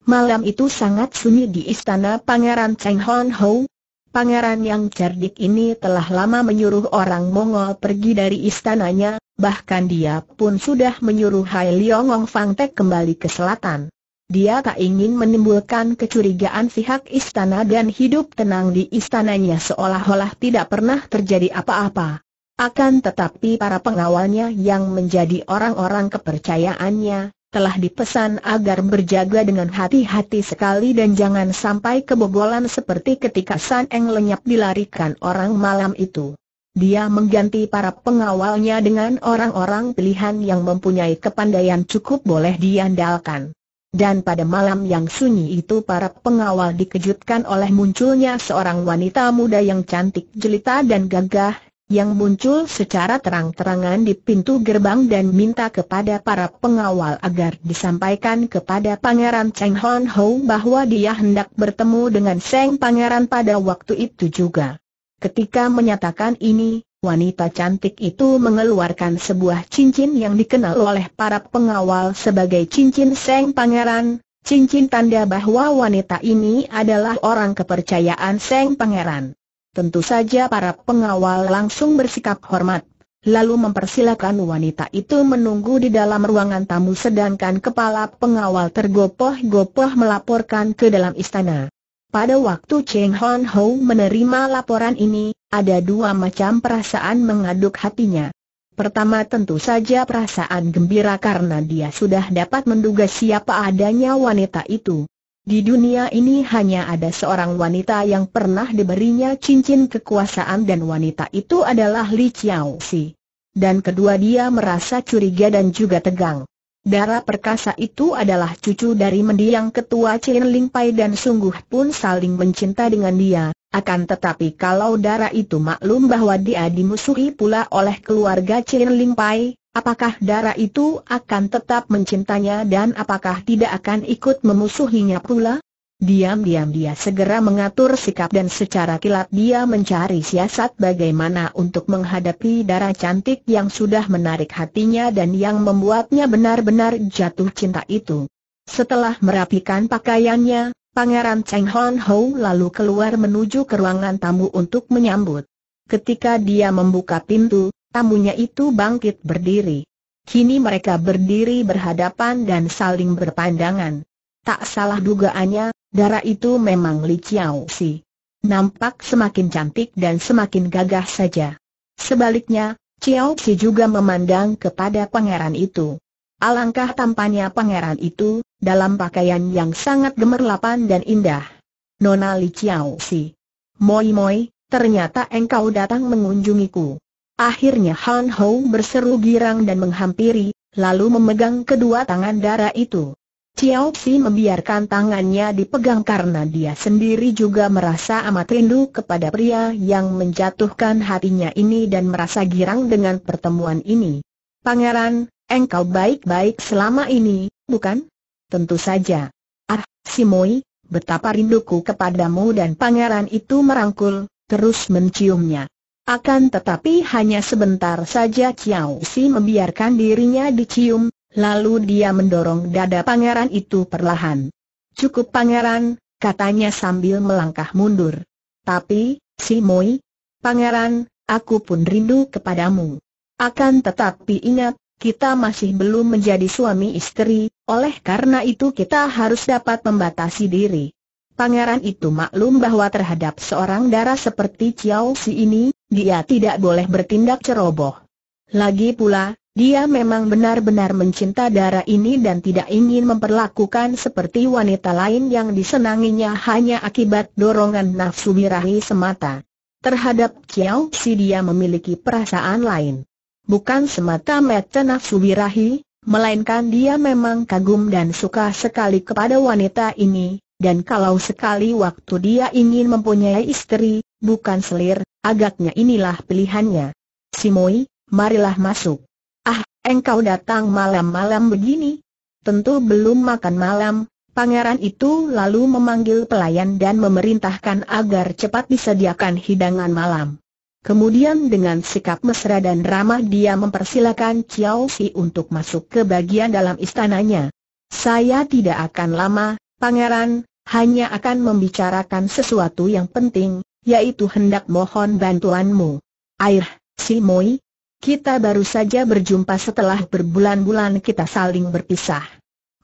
Malam itu sangat sunyi di istana Pangeran Cheng Hon Ho. Pangeran yang cerdik ini telah lama menyuruh orang Mongol pergi dari istananya, bahkan dia pun sudah menyuruh Hai Liongong Fang Tek kembali ke selatan. Dia tak ingin menimbulkan kecurigaan pihak istana dan hidup tenang di istananya seolah-olah tidak pernah terjadi apa-apa. Akan tetapi para pengawalnya yang menjadi orang-orang kepercayaannya, telah dipesan agar berjaga dengan hati-hati sekali dan jangan sampai kebobolan seperti ketika San Eng lenyap dilarikan orang malam itu. Dia mengganti para pengawalnya dengan orang-orang pilihan yang mempunyai kepandaian cukup boleh diandalkan. Dan pada malam yang sunyi itu para pengawal dikejutkan oleh munculnya seorang wanita muda yang cantik jelita dan gagah, yang muncul secara terang-terangan di pintu gerbang dan minta kepada para pengawal agar disampaikan kepada Pangeran Cheng Hon Ho bahwa dia hendak bertemu dengan Seng Pangeran pada waktu itu juga. Ketika menyatakan ini, Wanita cantik itu mengeluarkan sebuah cincin yang dikenal oleh para pengawal sebagai cincin Seng Pangeran, cincin tanda bahwa wanita ini adalah orang kepercayaan Seng Pangeran. Tentu saja para pengawal langsung bersikap hormat, lalu mempersilakan wanita itu menunggu di dalam ruangan tamu sedangkan kepala pengawal tergopoh-gopoh melaporkan ke dalam istana. Pada waktu Cheng Hon Ho menerima laporan ini, ada dua macam perasaan mengaduk hatinya. Pertama tentu saja perasaan gembira karena dia sudah dapat menduga siapa adanya wanita itu. Di dunia ini hanya ada seorang wanita yang pernah diberinya cincin kekuasaan dan wanita itu adalah Li Chiao Si. Dan kedua dia merasa curiga dan juga tegang. Darah perkasa itu adalah cucu dari mendiang ketua Chen Ling Pai dan sungguh pun saling mencinta dengan dia. Akan tetapi kalau darah itu maklum bahwa dia dimusuhi pula oleh keluarga Chin Ling Pai, apakah darah itu akan tetap mencintanya dan apakah tidak akan ikut memusuhinya pula? Diam-diam dia segera mengatur sikap dan secara kilat dia mencari siasat bagaimana untuk menghadapi darah cantik yang sudah menarik hatinya dan yang membuatnya benar-benar jatuh cinta itu. Setelah merapikan pakaiannya, Pangeran Cheng Hon Ho lalu keluar menuju ke ruangan tamu untuk menyambut. Ketika dia membuka pintu, tamunya itu bangkit berdiri. Kini mereka berdiri berhadapan dan saling berpandangan. Tak salah dugaannya, darah itu memang Li Chiao Si. Nampak semakin cantik dan semakin gagah saja. Sebaliknya, Chiao Si juga memandang kepada pangeran itu. Alangkah tampannya pangeran itu, dalam pakaian yang sangat gemerlapan dan indah. Nona Li Chiao Si. Moi Moi, ternyata engkau datang mengunjungiku. Akhirnya Han Hou berseru girang dan menghampiri, lalu memegang kedua tangan Dara itu. Chiao Si membiarkan tangannya dipegang karena dia sendiri juga merasa amat rindu kepada pria yang menjatuhkan hatinya ini dan merasa girang dengan pertemuan ini. Pangeran, engkau baik-baik selama ini, bukan? Tentu saja. Ah, Simoi, betapa rinduku kepadamu dan pangeran itu merangkul, terus menciumnya. Akan tetapi hanya sebentar saja Chiao Si membiarkan dirinya dicium, lalu dia mendorong dada pangeran itu perlahan. Cukup pangeran, katanya sambil melangkah mundur. Tapi, Si pangeran, aku pun rindu kepadamu. Akan tetapi ingat, kita masih belum menjadi suami istri, oleh karena itu kita harus dapat membatasi diri. Pangeran itu maklum bahwa terhadap seorang darah seperti Chiao Si ini, dia tidak boleh bertindak ceroboh. Lagi pula, dia memang benar-benar mencinta darah ini dan tidak ingin memperlakukan seperti wanita lain yang disenanginya hanya akibat dorongan nafsu birahi semata. Terhadap Chiao Si dia memiliki perasaan lain bukan semata-mata nafsu birahi, melainkan dia memang kagum dan suka sekali kepada wanita ini, dan kalau sekali waktu dia ingin mempunyai istri, bukan selir, agaknya inilah pilihannya. Simoi, marilah masuk. Ah, engkau datang malam-malam begini? Tentu belum makan malam, pangeran itu lalu memanggil pelayan dan memerintahkan agar cepat disediakan hidangan malam. Kemudian dengan sikap mesra dan ramah dia mempersilakan Chiao Si untuk masuk ke bagian dalam istananya. Saya tidak akan lama, pangeran, hanya akan membicarakan sesuatu yang penting, yaitu hendak mohon bantuanmu. Air, si Moi, kita baru saja berjumpa setelah berbulan-bulan kita saling berpisah.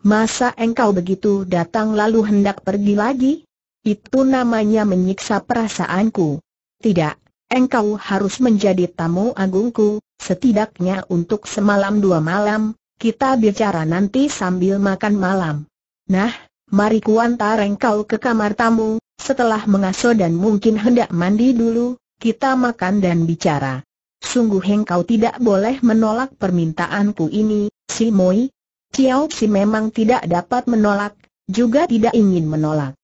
Masa engkau begitu datang lalu hendak pergi lagi? Itu namanya menyiksa perasaanku. Tidak, engkau harus menjadi tamu agungku, setidaknya untuk semalam dua malam, kita bicara nanti sambil makan malam. Nah, mari kuantar engkau ke kamar tamu, setelah mengasuh dan mungkin hendak mandi dulu, kita makan dan bicara. Sungguh engkau tidak boleh menolak permintaanku ini, si Moi. Ciao si memang tidak dapat menolak, juga tidak ingin menolak.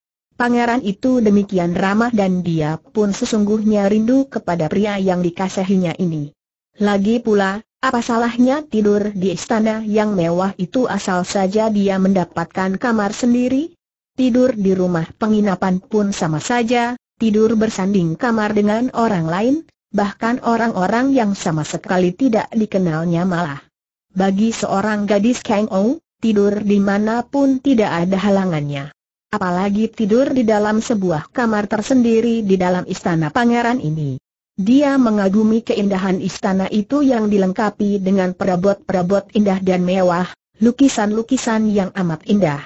Pangeran itu demikian ramah dan dia pun sesungguhnya rindu kepada pria yang dikasihinya ini. Lagi pula, apa salahnya tidur di istana yang mewah itu asal saja dia mendapatkan kamar sendiri? Tidur di rumah penginapan pun sama saja, tidur bersanding kamar dengan orang lain, bahkan orang-orang yang sama sekali tidak dikenalnya malah. Bagi seorang gadis Kang Ou, tidur dimanapun tidak ada halangannya apalagi tidur di dalam sebuah kamar tersendiri di dalam istana pangeran ini. Dia mengagumi keindahan istana itu yang dilengkapi dengan perabot-perabot indah dan mewah, lukisan-lukisan yang amat indah.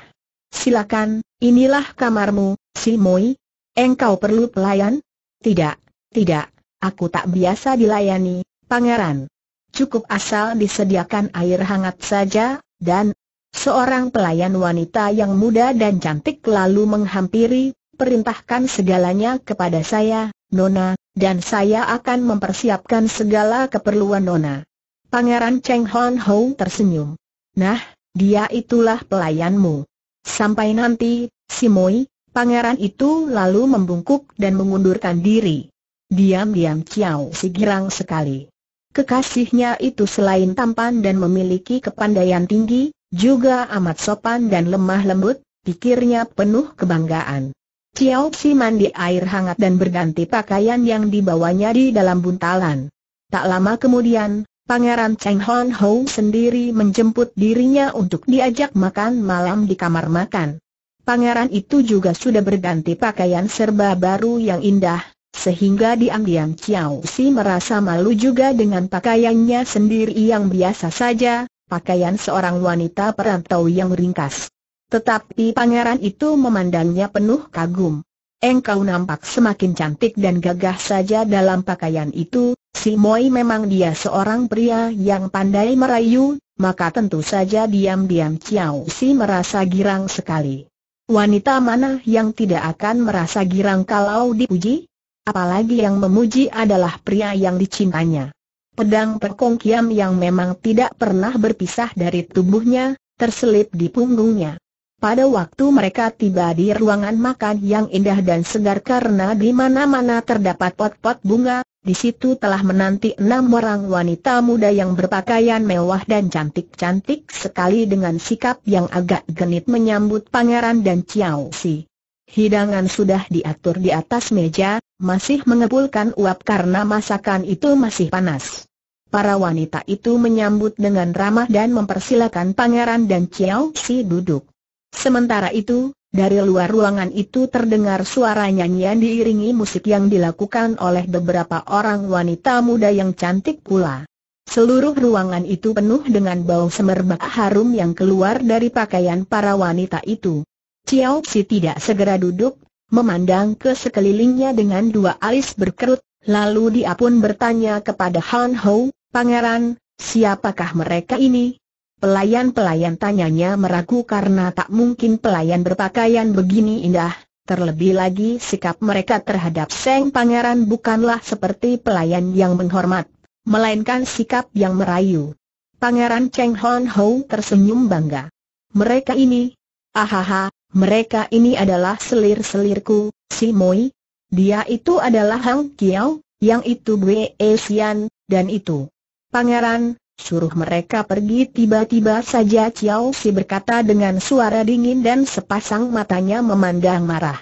Silakan, inilah kamarmu, si Moi. Engkau perlu pelayan? Tidak, tidak, aku tak biasa dilayani, pangeran. Cukup asal disediakan air hangat saja, dan Seorang pelayan wanita yang muda dan cantik lalu menghampiri, perintahkan segalanya kepada saya, Nona, dan saya akan mempersiapkan segala keperluan Nona. Pangeran Cheng Hon Ho tersenyum. Nah, dia itulah pelayanmu. Sampai nanti, si Moi, pangeran itu lalu membungkuk dan mengundurkan diri. Diam-diam Chiao Si girang sekali. Kekasihnya itu selain tampan dan memiliki kepandaian tinggi, juga amat sopan dan lemah lembut, pikirnya penuh kebanggaan. Chiao Tsi mandi air hangat dan berganti pakaian yang dibawanya di dalam buntalan. Tak lama kemudian, Pangeran Cheng Hon Ho sendiri menjemput dirinya untuk diajak makan malam di kamar makan. Pangeran itu juga sudah berganti pakaian serba baru yang indah, sehingga diam-diam Chiao Si merasa malu juga dengan pakaiannya sendiri yang biasa saja, pakaian seorang wanita perantau yang ringkas. Tetapi pangeran itu memandangnya penuh kagum. Engkau nampak semakin cantik dan gagah saja dalam pakaian itu, si Moi memang dia seorang pria yang pandai merayu, maka tentu saja diam-diam Chiao Si merasa girang sekali. Wanita mana yang tidak akan merasa girang kalau dipuji? Apalagi yang memuji adalah pria yang dicintanya. Pedang perkong kiam yang memang tidak pernah berpisah dari tubuhnya, terselip di punggungnya. Pada waktu mereka tiba di ruangan makan yang indah dan segar karena di mana-mana terdapat pot-pot bunga, di situ telah menanti enam orang wanita muda yang berpakaian mewah dan cantik-cantik sekali dengan sikap yang agak genit menyambut pangeran dan Chiao Si. Hidangan sudah diatur di atas meja, masih mengepulkan uap karena masakan itu masih panas. Para wanita itu menyambut dengan ramah dan mempersilakan pangeran dan Chiao Si duduk. Sementara itu, dari luar ruangan itu terdengar suara nyanyian diiringi musik yang dilakukan oleh beberapa orang wanita muda yang cantik pula. Seluruh ruangan itu penuh dengan bau semerbak harum yang keluar dari pakaian para wanita itu. Chiao Si tidak segera duduk, Memandang ke sekelilingnya dengan dua alis berkerut, lalu dia pun bertanya kepada Han Ho, Pangeran, siapakah mereka ini? Pelayan-pelayan tanyanya meragu karena tak mungkin pelayan berpakaian begini indah, terlebih lagi sikap mereka terhadap Seng Pangeran bukanlah seperti pelayan yang menghormat, melainkan sikap yang merayu. Pangeran Cheng Hon Ho tersenyum bangga. Mereka ini, ahaha, mereka ini adalah selir-selirku, si Moi. Dia itu adalah Hang Kiao, yang itu Bwe Xian, e dan itu. Pangeran, suruh mereka pergi tiba-tiba saja Chiao Si berkata dengan suara dingin dan sepasang matanya memandang marah.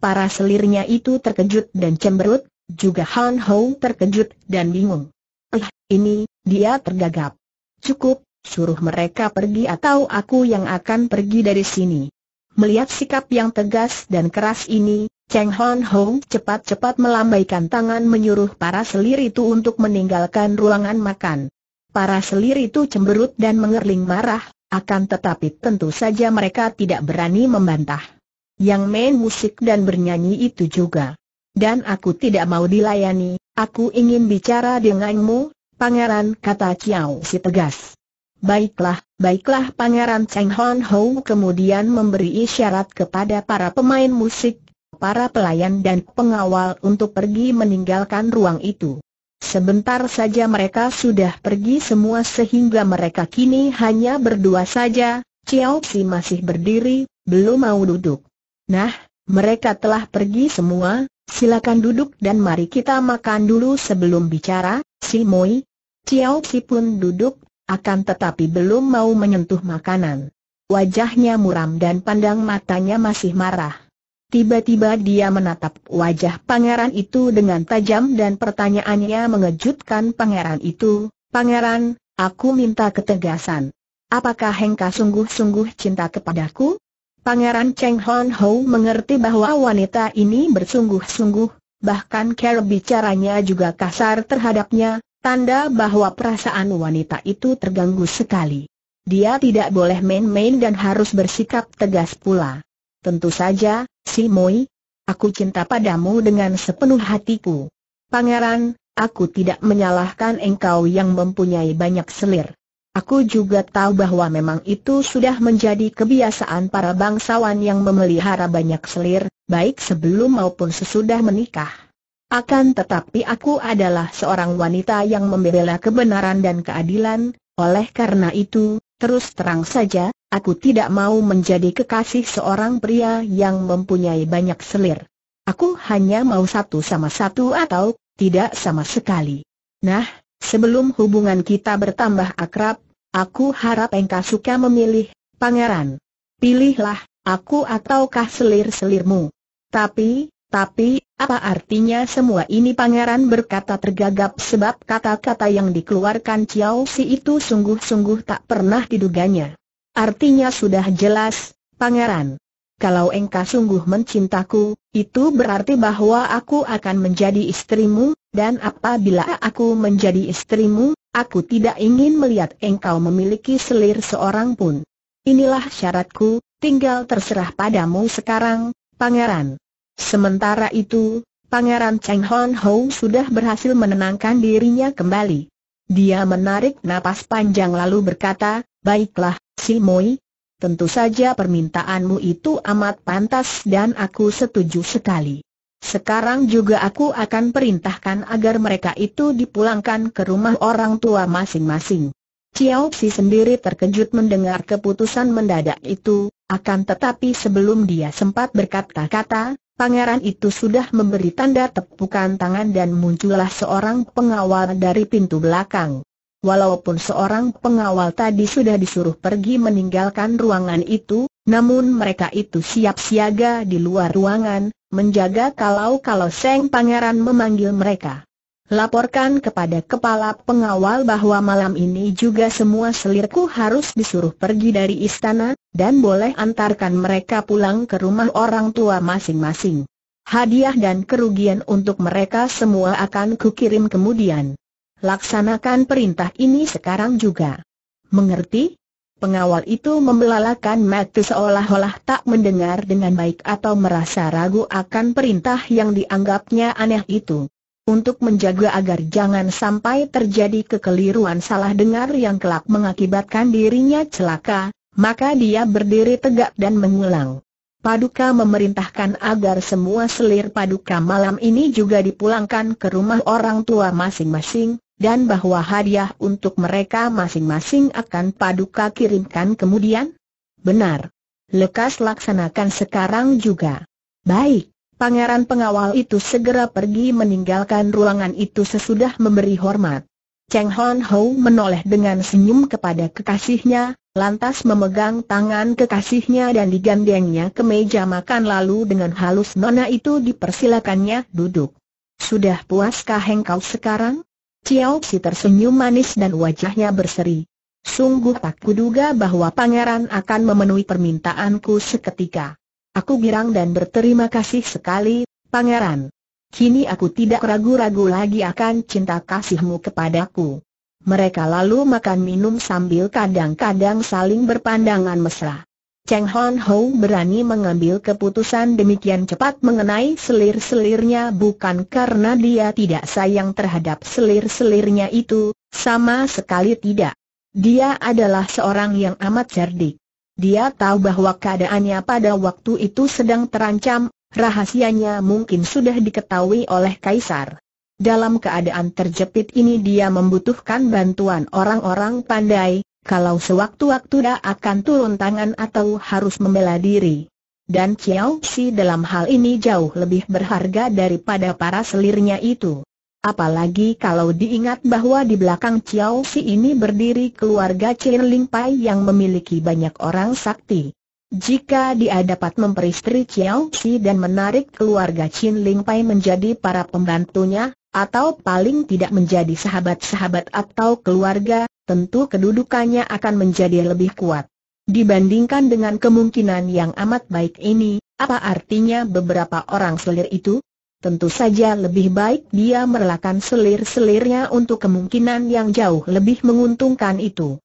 Para selirnya itu terkejut dan cemberut, juga Han Hou terkejut dan bingung. Eh, ini, dia tergagap. Cukup, suruh mereka pergi atau aku yang akan pergi dari sini. Melihat sikap yang tegas dan keras ini, Cheng Hon Hong cepat-cepat melambaikan tangan menyuruh para selir itu untuk meninggalkan ruangan makan. Para selir itu cemberut dan mengerling marah, akan tetapi tentu saja mereka tidak berani membantah. Yang main musik dan bernyanyi itu juga. Dan aku tidak mau dilayani, aku ingin bicara denganmu, pangeran kata Chiao si tegas. Baiklah, baiklah Pangeran Cheng Hon Ho kemudian memberi isyarat kepada para pemain musik, para pelayan dan pengawal untuk pergi meninggalkan ruang itu. Sebentar saja mereka sudah pergi semua sehingga mereka kini hanya berdua saja, Chiao Xi masih berdiri, belum mau duduk. Nah, mereka telah pergi semua, silakan duduk dan mari kita makan dulu sebelum bicara, Si Moi. Chiao Xi pun duduk, akan tetapi belum mau menyentuh makanan. Wajahnya muram dan pandang matanya masih marah. Tiba-tiba dia menatap wajah pangeran itu dengan tajam dan pertanyaannya mengejutkan pangeran itu, Pangeran, aku minta ketegasan. Apakah Hengka sungguh-sungguh cinta kepadaku? Pangeran Cheng Hon Ho mengerti bahwa wanita ini bersungguh-sungguh, bahkan cara bicaranya juga kasar terhadapnya, Tanda bahwa perasaan wanita itu terganggu sekali. Dia tidak boleh main-main dan harus bersikap tegas pula. Tentu saja, si Moi, aku cinta padamu dengan sepenuh hatiku. Pangeran, aku tidak menyalahkan engkau yang mempunyai banyak selir. Aku juga tahu bahwa memang itu sudah menjadi kebiasaan para bangsawan yang memelihara banyak selir, baik sebelum maupun sesudah menikah. Akan tetapi aku adalah seorang wanita yang membela kebenaran dan keadilan, oleh karena itu, terus terang saja, aku tidak mau menjadi kekasih seorang pria yang mempunyai banyak selir. Aku hanya mau satu sama satu atau tidak sama sekali. Nah, sebelum hubungan kita bertambah akrab, aku harap engkau suka memilih, pangeran. Pilihlah, aku ataukah selir-selirmu. Tapi, tapi, apa artinya semua ini pangeran berkata tergagap sebab kata-kata yang dikeluarkan Chiao Si itu sungguh-sungguh tak pernah diduganya. Artinya sudah jelas, pangeran. Kalau engkau sungguh mencintaku, itu berarti bahwa aku akan menjadi istrimu, dan apabila aku menjadi istrimu, aku tidak ingin melihat engkau memiliki selir seorang pun. Inilah syaratku, tinggal terserah padamu sekarang, pangeran. Sementara itu, Pangeran Cheng Hon Ho sudah berhasil menenangkan dirinya kembali. Dia menarik napas panjang lalu berkata, Baiklah, Si Moi, tentu saja permintaanmu itu amat pantas dan aku setuju sekali. Sekarang juga aku akan perintahkan agar mereka itu dipulangkan ke rumah orang tua masing-masing. Chiao Si sendiri terkejut mendengar keputusan mendadak itu, akan tetapi sebelum dia sempat berkata-kata, pangeran itu sudah memberi tanda tepukan tangan dan muncullah seorang pengawal dari pintu belakang. Walaupun seorang pengawal tadi sudah disuruh pergi meninggalkan ruangan itu, namun mereka itu siap siaga di luar ruangan, menjaga kalau-kalau Seng Pangeran memanggil mereka. Laporkan kepada kepala pengawal bahwa malam ini juga semua selirku harus disuruh pergi dari istana, dan boleh antarkan mereka pulang ke rumah orang tua masing-masing. Hadiah dan kerugian untuk mereka semua akan kukirim kemudian. Laksanakan perintah ini sekarang juga. Mengerti? Pengawal itu membelalakan mata seolah-olah tak mendengar dengan baik atau merasa ragu akan perintah yang dianggapnya aneh itu. Untuk menjaga agar jangan sampai terjadi kekeliruan salah dengar yang kelak mengakibatkan dirinya celaka, maka dia berdiri tegak dan mengulang. Paduka memerintahkan agar semua selir paduka malam ini juga dipulangkan ke rumah orang tua masing-masing, dan bahwa hadiah untuk mereka masing-masing akan paduka kirimkan kemudian? Benar. Lekas laksanakan sekarang juga. Baik. Pangeran pengawal itu segera pergi meninggalkan ruangan itu sesudah memberi hormat. Cheng Hon Ho menoleh dengan senyum kepada kekasihnya, lantas memegang tangan kekasihnya dan digandengnya ke meja makan lalu dengan halus nona itu dipersilakannya duduk. Sudah puaskah engkau sekarang? Ciao Si tersenyum manis dan wajahnya berseri. Sungguh tak kuduga bahwa pangeran akan memenuhi permintaanku seketika. Aku girang dan berterima kasih sekali, pangeran. Kini aku tidak ragu-ragu lagi akan cinta kasihmu kepadaku. Mereka lalu makan minum sambil kadang-kadang saling berpandangan mesra. Cheng Hon Ho berani mengambil keputusan demikian cepat mengenai selir-selirnya bukan karena dia tidak sayang terhadap selir-selirnya itu, sama sekali tidak. Dia adalah seorang yang amat cerdik. Dia tahu bahwa keadaannya pada waktu itu sedang terancam, Rahasianya mungkin sudah diketahui oleh Kaisar. Dalam keadaan terjepit ini dia membutuhkan bantuan orang-orang pandai, kalau sewaktu-waktu dia akan turun tangan atau harus membela diri. Dan Chiao Si dalam hal ini jauh lebih berharga daripada para selirnya itu. Apalagi kalau diingat bahwa di belakang Chiao Si ini berdiri keluarga Ling Pai yang memiliki banyak orang sakti. Jika dia dapat memperistri Chiao Si dan menarik keluarga Chin Ling Pai menjadi para pembantunya, atau paling tidak menjadi sahabat-sahabat atau keluarga, tentu kedudukannya akan menjadi lebih kuat. Dibandingkan dengan kemungkinan yang amat baik ini, apa artinya beberapa orang selir itu? Tentu saja lebih baik dia merelakan selir-selirnya untuk kemungkinan yang jauh lebih menguntungkan itu.